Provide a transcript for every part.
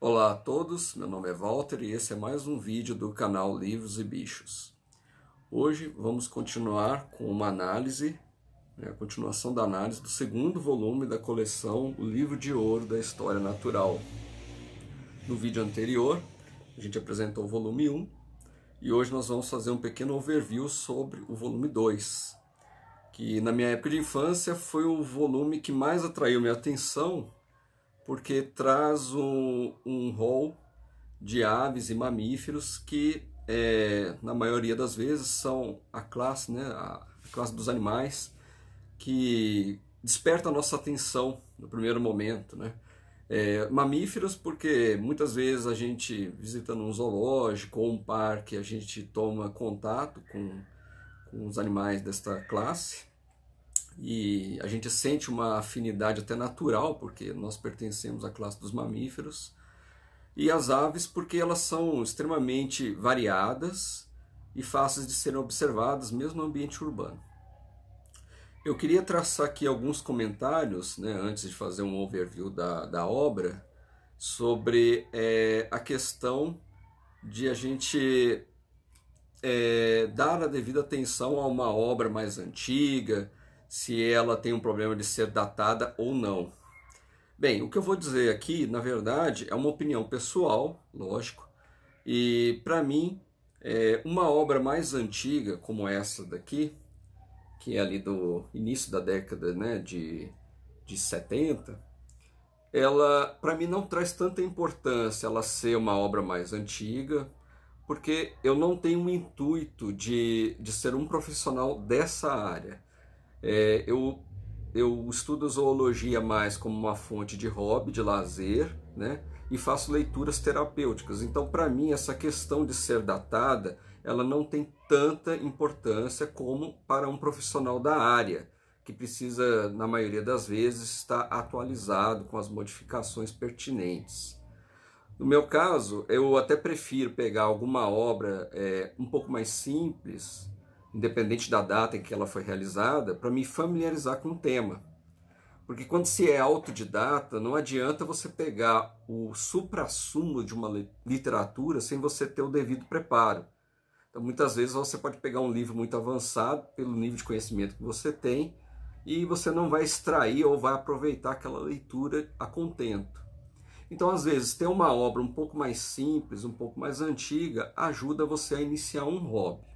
Olá a todos, meu nome é Walter e esse é mais um vídeo do canal Livros e Bichos. Hoje vamos continuar com uma análise, né, a continuação da análise do segundo volume da coleção O Livro de Ouro da História Natural. No vídeo anterior, a gente apresentou o volume 1 e hoje nós vamos fazer um pequeno overview sobre o volume 2, que na minha época de infância foi o volume que mais atraiu minha atenção porque traz um, um rol de aves e mamíferos que, é, na maioria das vezes, são a classe, né, a classe dos animais que desperta a nossa atenção no primeiro momento, né? É, mamíferos, porque muitas vezes a gente visitando um zoológico ou um parque, a gente toma contato com, com os animais desta classe e a gente sente uma afinidade até natural, porque nós pertencemos à classe dos mamíferos, e as aves, porque elas são extremamente variadas e fáceis de serem observadas, mesmo no ambiente urbano. Eu queria traçar aqui alguns comentários, né, antes de fazer um overview da, da obra, sobre é, a questão de a gente é, dar a devida atenção a uma obra mais antiga, se ela tem um problema de ser datada ou não. Bem, o que eu vou dizer aqui, na verdade, é uma opinião pessoal, lógico, e para mim, é, uma obra mais antiga como essa daqui, que é ali do início da década né, de, de 70, ela para mim não traz tanta importância ela ser uma obra mais antiga, porque eu não tenho o intuito de, de ser um profissional dessa área. É, eu, eu estudo zoologia mais como uma fonte de hobby, de lazer, né? E faço leituras terapêuticas. Então, para mim, essa questão de ser datada, ela não tem tanta importância como para um profissional da área, que precisa, na maioria das vezes, estar atualizado com as modificações pertinentes. No meu caso, eu até prefiro pegar alguma obra é, um pouco mais simples independente da data em que ela foi realizada, para me familiarizar com o tema. Porque quando se é autodidata, não adianta você pegar o suprassumo de uma literatura sem você ter o devido preparo. Então, muitas vezes você pode pegar um livro muito avançado pelo nível de conhecimento que você tem e você não vai extrair ou vai aproveitar aquela leitura a contento. Então, às vezes, ter uma obra um pouco mais simples, um pouco mais antiga, ajuda você a iniciar um hobby.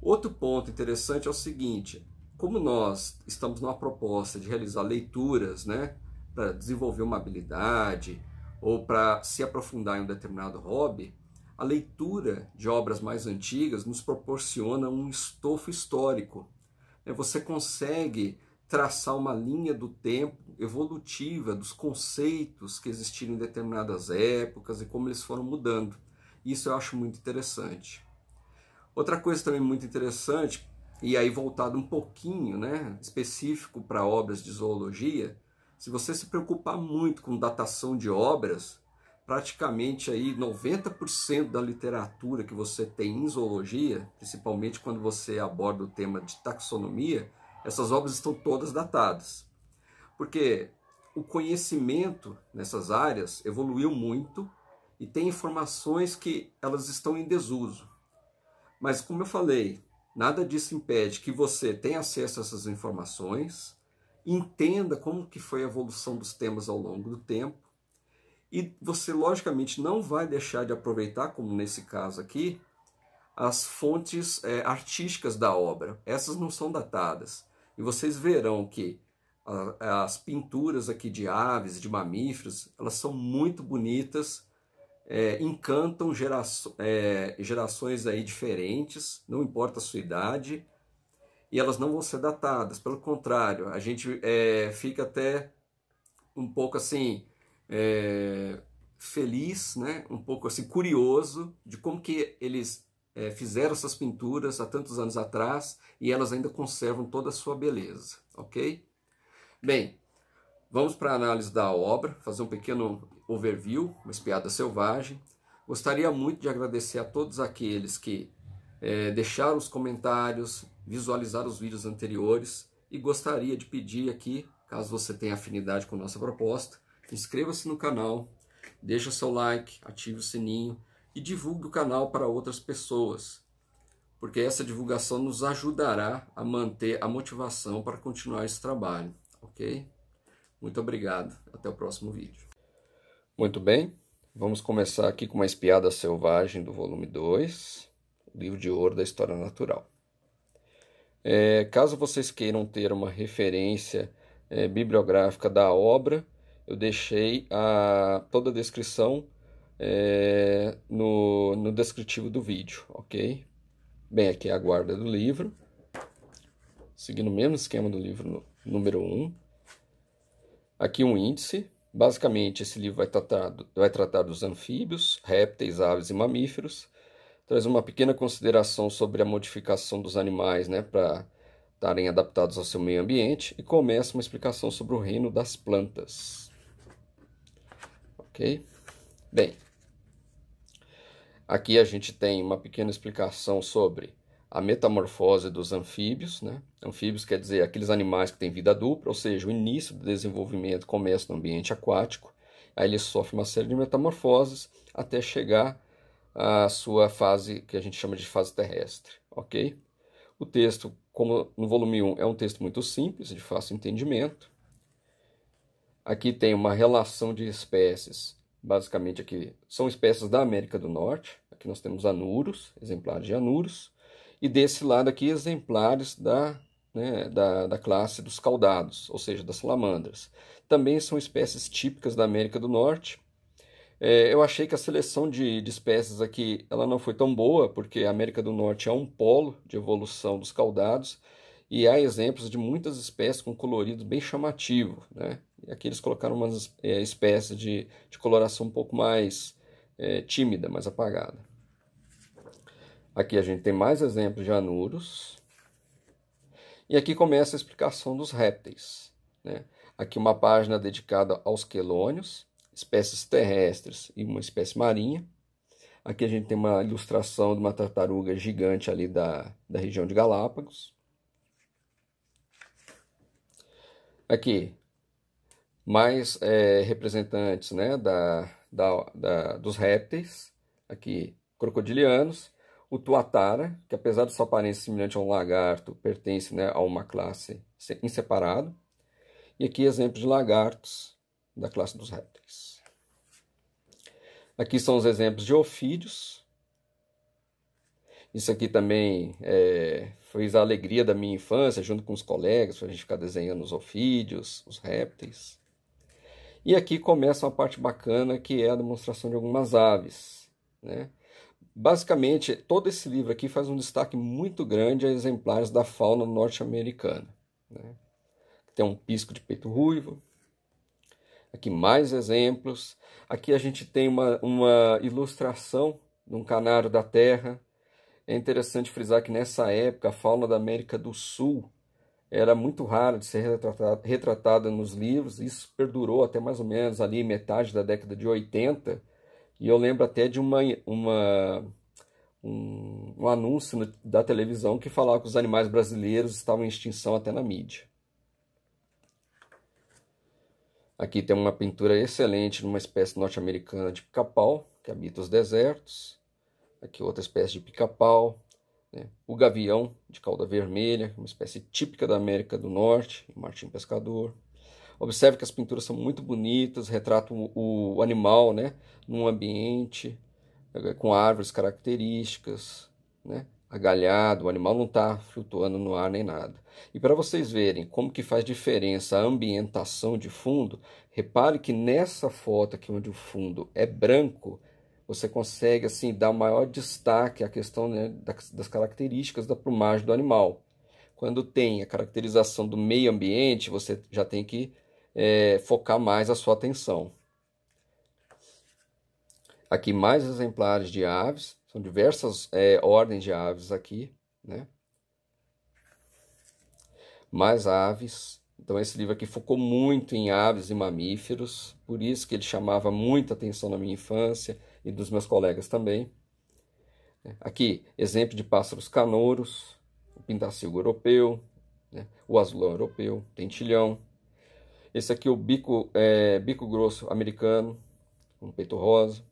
Outro ponto interessante é o seguinte: como nós estamos numa proposta de realizar leituras, né, para desenvolver uma habilidade ou para se aprofundar em um determinado hobby, a leitura de obras mais antigas nos proporciona um estofo histórico. Né, você consegue traçar uma linha do tempo evolutiva dos conceitos que existiram em determinadas épocas e como eles foram mudando. Isso eu acho muito interessante. Outra coisa também muito interessante, e aí voltado um pouquinho, né, específico para obras de zoologia, se você se preocupar muito com datação de obras, praticamente aí 90% da literatura que você tem em zoologia, principalmente quando você aborda o tema de taxonomia, essas obras estão todas datadas. Porque o conhecimento nessas áreas evoluiu muito e tem informações que elas estão em desuso. Mas, como eu falei, nada disso impede que você tenha acesso a essas informações, entenda como que foi a evolução dos temas ao longo do tempo, e você, logicamente, não vai deixar de aproveitar, como nesse caso aqui, as fontes é, artísticas da obra. Essas não são datadas. E vocês verão que a, as pinturas aqui de aves, de mamíferos, elas são muito bonitas é, encantam geraço, é, gerações aí diferentes, não importa a sua idade, e elas não vão ser datadas. Pelo contrário, a gente é, fica até um pouco assim é, feliz, né? um pouco assim curioso de como que eles é, fizeram essas pinturas há tantos anos atrás e elas ainda conservam toda a sua beleza, ok? Bem, Vamos para a análise da obra, fazer um pequeno overview, uma espiada selvagem. Gostaria muito de agradecer a todos aqueles que é, deixaram os comentários, visualizaram os vídeos anteriores e gostaria de pedir aqui, caso você tenha afinidade com nossa proposta, inscreva-se no canal, deixa seu like, ative o sininho e divulgue o canal para outras pessoas, porque essa divulgação nos ajudará a manter a motivação para continuar esse trabalho, ok? Muito obrigado. Até o próximo vídeo. Muito bem. Vamos começar aqui com uma espiada selvagem do volume 2, livro de ouro da história natural. É, caso vocês queiram ter uma referência é, bibliográfica da obra, eu deixei a, toda a descrição é, no, no descritivo do vídeo, ok? Bem, aqui é a guarda do livro, seguindo o mesmo esquema do livro número 1. Um. Aqui um índice. Basicamente, esse livro vai tratar, vai tratar dos anfíbios, répteis, aves e mamíferos. Traz uma pequena consideração sobre a modificação dos animais né, para estarem adaptados ao seu meio ambiente e começa uma explicação sobre o reino das plantas. Ok? Bem, aqui a gente tem uma pequena explicação sobre a metamorfose dos anfíbios. Né? Anfíbios quer dizer aqueles animais que têm vida dupla, ou seja, o início do desenvolvimento começa no ambiente aquático, aí ele sofre uma série de metamorfoses até chegar à sua fase que a gente chama de fase terrestre. ok? O texto, como no volume 1, é um texto muito simples, de fácil entendimento. Aqui tem uma relação de espécies, basicamente aqui são espécies da América do Norte. Aqui nós temos anuros, exemplares de anuros e desse lado aqui exemplares da, né, da, da classe dos caudados, ou seja, das salamandras. Também são espécies típicas da América do Norte. É, eu achei que a seleção de, de, espécies aqui ela não foi tão boa, porque a América do Norte é um polo de evolução dos caudados, e há exemplos de muitas espécies com colorido bem chamativo. Né? aqui eles colocaram umas é, espécies de, de coloração um pouco mais é, tímida, mais apagada. Aqui a gente tem mais exemplos de anuros. E aqui começa a explicação dos répteis. Né? Aqui uma página dedicada aos quelônios, espécies terrestres e uma espécie marinha. Aqui a gente tem uma ilustração de uma tartaruga gigante ali da, da região de Galápagos. Aqui, mais é, representantes né, da, da, da, dos répteis, aqui crocodilianos, o tuatara, que apesar de sua aparência semelhante a um lagarto, pertence né, a uma classe em separado. E aqui exemplos de lagartos da classe dos répteis. Aqui são os exemplos de ofídeos. Isso aqui também é, fez a alegria da minha infância, junto com os colegas, para a gente ficar desenhando os ofídeos, os répteis. E aqui começa uma parte bacana que é a demonstração de algumas aves. Né? Basicamente, todo esse livro aqui faz um destaque muito grande a exemplares da fauna norte-americana. Né? Tem um pisco de peito ruivo. Aqui mais exemplos. Aqui a gente tem uma, uma ilustração de um canário da terra. É interessante frisar que nessa época a fauna da América do Sul era muito rara de ser retratada, retratada nos livros. Isso perdurou até mais ou menos ali metade da década de 80 e eu lembro até de uma, uma um, um, anúncio da televisão que falava que os animais brasileiros estavam em extinção até na mídia. Aqui tem uma pintura excelente numa espécie norte-americana de pica-pau, que habita os desertos. Aqui outra espécie de pica-pau. Né? O gavião de cauda vermelha, uma espécie típica da América do Norte, Martim Pescador. Observe que as pinturas são muito bonitas, retratam o animal, né, num ambiente eh, com árvores características, né, agalhado, o animal não está flutuando no ar nem nada. E para vocês verem como que faz diferença a ambientação de fundo, repare que nessa foto aqui onde o fundo é branco, você consegue assim dar maior destaque à questão né, das características da plumagem do animal. Quando tem a caracterização do meio ambiente, você já tem que é, focar mais a sua atenção. Aqui mais exemplares de aves, são diversas é, ordens de aves aqui, né? Mais aves. Então esse livro aqui focou muito em aves e mamíferos, por isso que ele chamava muita atenção na minha infância e dos meus colegas também. Né? Aqui, exemplo de pássaros canouros, o pintacilgo europeu, né? o azulão europeu, tentilhão, esse aqui é o bico, é, bico grosso americano, um peito rosa.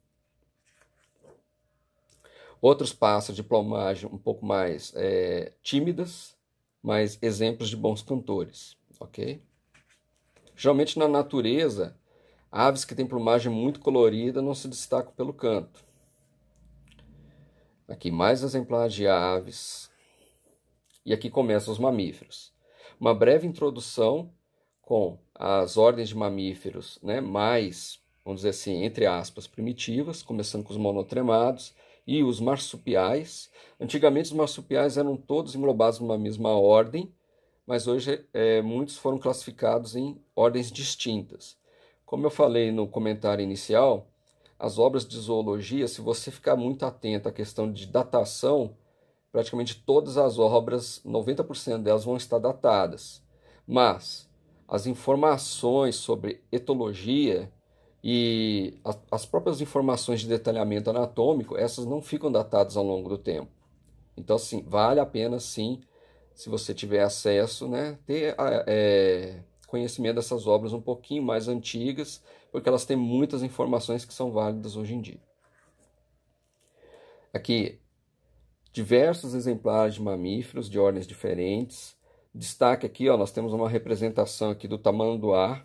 Outros pássaros de plumagem um pouco mais é, tímidas, mas exemplos de bons cantores, ok? Geralmente na natureza, aves que têm plumagem muito colorida não se destacam pelo canto. Aqui mais exemplares de aves. E aqui começam os mamíferos. Uma breve introdução com as ordens de mamíferos né, mais, vamos dizer assim, entre aspas, primitivas, começando com os monotremados e os marsupiais. Antigamente, os marsupiais eram todos englobados numa mesma ordem, mas hoje é, muitos foram classificados em ordens distintas. Como eu falei no comentário inicial, as obras de zoologia, se você ficar muito atento à questão de datação, praticamente todas as obras, 90% delas vão estar datadas. Mas as informações sobre etologia e as próprias informações de detalhamento anatômico, essas não ficam datadas ao longo do tempo. Então, assim, vale a pena sim, se você tiver acesso, né, ter é, conhecimento dessas obras um pouquinho mais antigas, porque elas têm muitas informações que são válidas hoje em dia. Aqui, diversos exemplares de mamíferos de ordens diferentes, Destaque aqui, ó, nós temos uma representação aqui do tamanduá,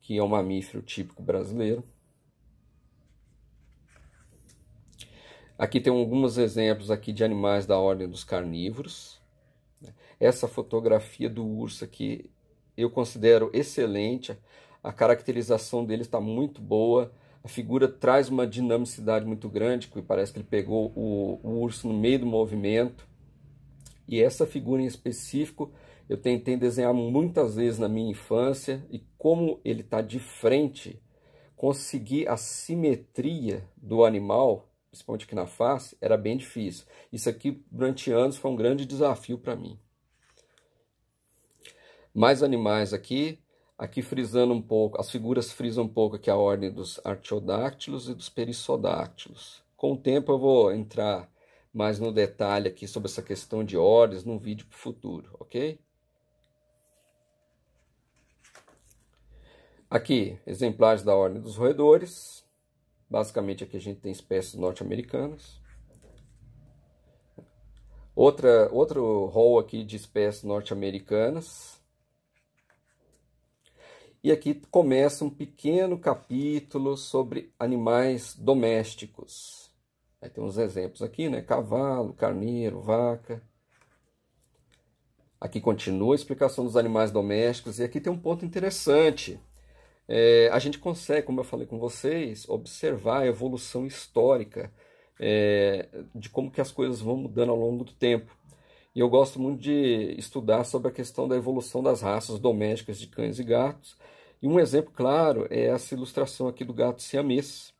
que é um mamífero típico brasileiro. Aqui tem alguns exemplos aqui de animais da ordem dos carnívoros. Né? Essa fotografia do urso aqui eu considero excelente. A caracterização dele está muito boa. A figura traz uma dinamicidade muito grande, que parece que ele pegou o, o urso no meio do movimento. E essa figura em específico eu tentei desenhar muitas vezes na minha infância e como ele está de frente, conseguir a simetria do animal, principalmente aqui na face, era bem difícil. Isso aqui durante anos foi um grande desafio para mim. Mais animais aqui, aqui frisando um pouco, as figuras frisam um pouco aqui a ordem dos artiodáctilos e dos perissodáctilos. Com o tempo eu vou entrar mais no detalhe aqui sobre essa questão de ordens num vídeo para o futuro, ok? Aqui, exemplares da ordem dos roedores. Basicamente, aqui a gente tem espécies norte-americanas. Outra, outro rol aqui de espécies norte-americanas. E aqui começa um pequeno capítulo sobre animais domésticos. Aí é, tem uns exemplos aqui, né? Cavalo, carneiro, vaca. Aqui continua a explicação dos animais domésticos e aqui tem um ponto interessante. É, a gente consegue, como eu falei com vocês, observar a evolução histórica é, de como que as coisas vão mudando ao longo do tempo. E eu gosto muito de estudar sobre a questão da evolução das raças domésticas de cães e gatos. E um exemplo claro é essa ilustração aqui do gato siamês.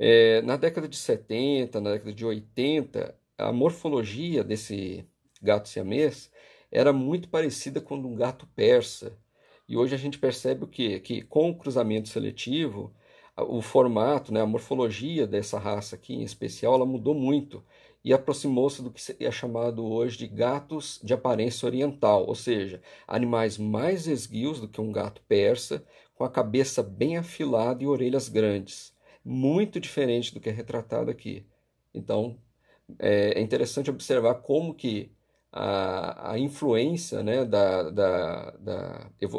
É, na década de 70, na década de 80, a morfologia desse gato siamês era muito parecida com um gato persa. E hoje a gente percebe o quê? Que com o cruzamento seletivo, o formato, né, a morfologia dessa raça aqui em especial, ela mudou muito e aproximou-se do que é chamado hoje de gatos de aparência oriental, ou seja, animais mais esguios do que um gato persa, com a cabeça bem afilada e orelhas grandes muito diferente do que é retratado aqui. Então, é, é interessante observar como que a, a influência né, da, da, da,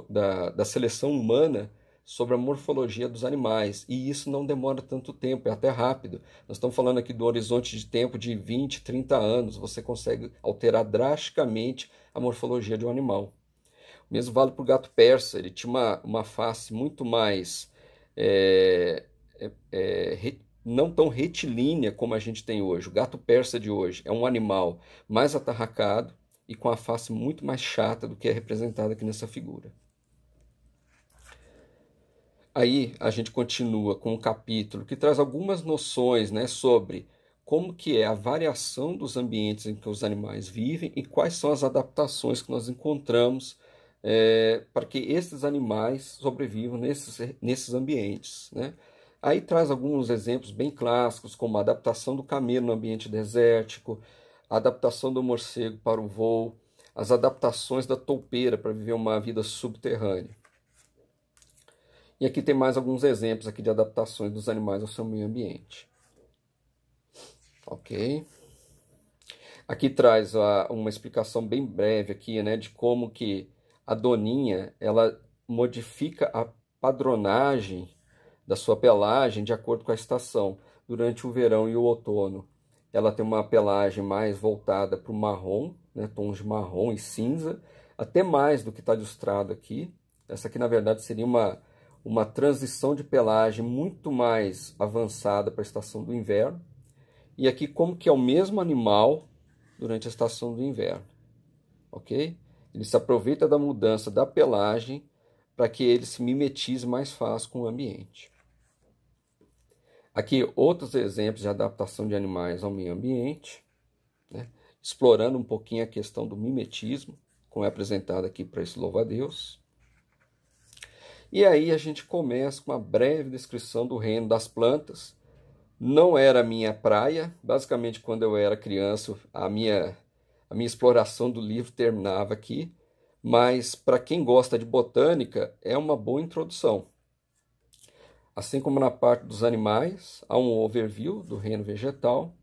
da, da seleção humana sobre a morfologia dos animais. E isso não demora tanto tempo, é até rápido. Nós estamos falando aqui do horizonte de tempo de 20, 30 anos. Você consegue alterar drasticamente a morfologia de um animal. O mesmo vale para o gato persa. Ele tinha uma, uma face muito mais é, é, é re, não tão retilínea como a gente tem hoje. O gato persa de hoje é um animal mais atarracado e com a face muito mais chata do que é representada aqui nessa figura. Aí a gente continua com um capítulo que traz algumas noções né, sobre como que é a variação dos ambientes em que os animais vivem e quais são as adaptações que nós encontramos é, para que esses animais sobrevivam nesses, nesses ambientes. Né? Aí traz alguns exemplos bem clássicos, como a adaptação do camelo no ambiente desértico, a adaptação do morcego para o voo, as adaptações da toupeira para viver uma vida subterrânea. E aqui tem mais alguns exemplos aqui de adaptações dos animais ao seu meio ambiente. Ok? Aqui traz a, uma explicação bem breve aqui, né, de como que a doninha ela modifica a padronagem da sua pelagem de acordo com a estação, durante o verão e o outono. Ela tem uma pelagem mais voltada para o marrom, né, tons de marrom e cinza, até mais do que está ilustrado aqui. Essa aqui, na verdade, seria uma, uma transição de pelagem muito mais avançada para a estação do inverno. E aqui, como que é o mesmo animal durante a estação do inverno, ok? Ele se aproveita da mudança da pelagem para que ele se mimetize mais fácil com o ambiente. Aqui outros exemplos de adaptação de animais ao meio ambiente, né? explorando um pouquinho a questão do mimetismo, como é apresentado aqui para esse louva-a-Deus. E aí a gente começa com uma breve descrição do reino das plantas. Não era minha praia, basicamente quando eu era criança, a minha, a minha exploração do livro terminava aqui, mas para quem gosta de botânica é uma boa introdução. Assim como na parte dos animais, há um overview do reino vegetal.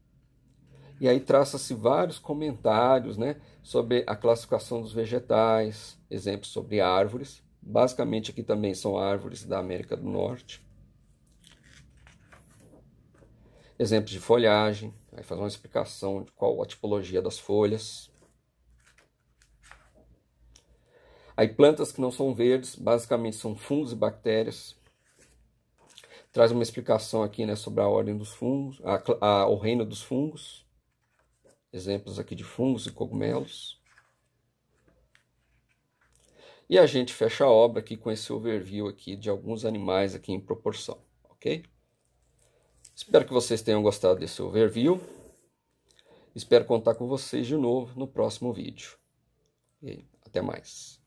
E aí traça-se vários comentários né, sobre a classificação dos vegetais, exemplos sobre árvores. Basicamente aqui também são árvores da América do Norte. Exemplos de folhagem, aí faz uma explicação de qual a tipologia das folhas. Aí plantas que não são verdes, basicamente são fungos e bactérias traz uma explicação aqui né, sobre a ordem dos fungos, a, a, o reino dos fungos, exemplos aqui de fungos e cogumelos. E a gente fecha a obra aqui com esse overview aqui de alguns animais aqui em proporção, ok? Espero que vocês tenham gostado desse overview. Espero contar com vocês de novo no próximo vídeo. E até mais.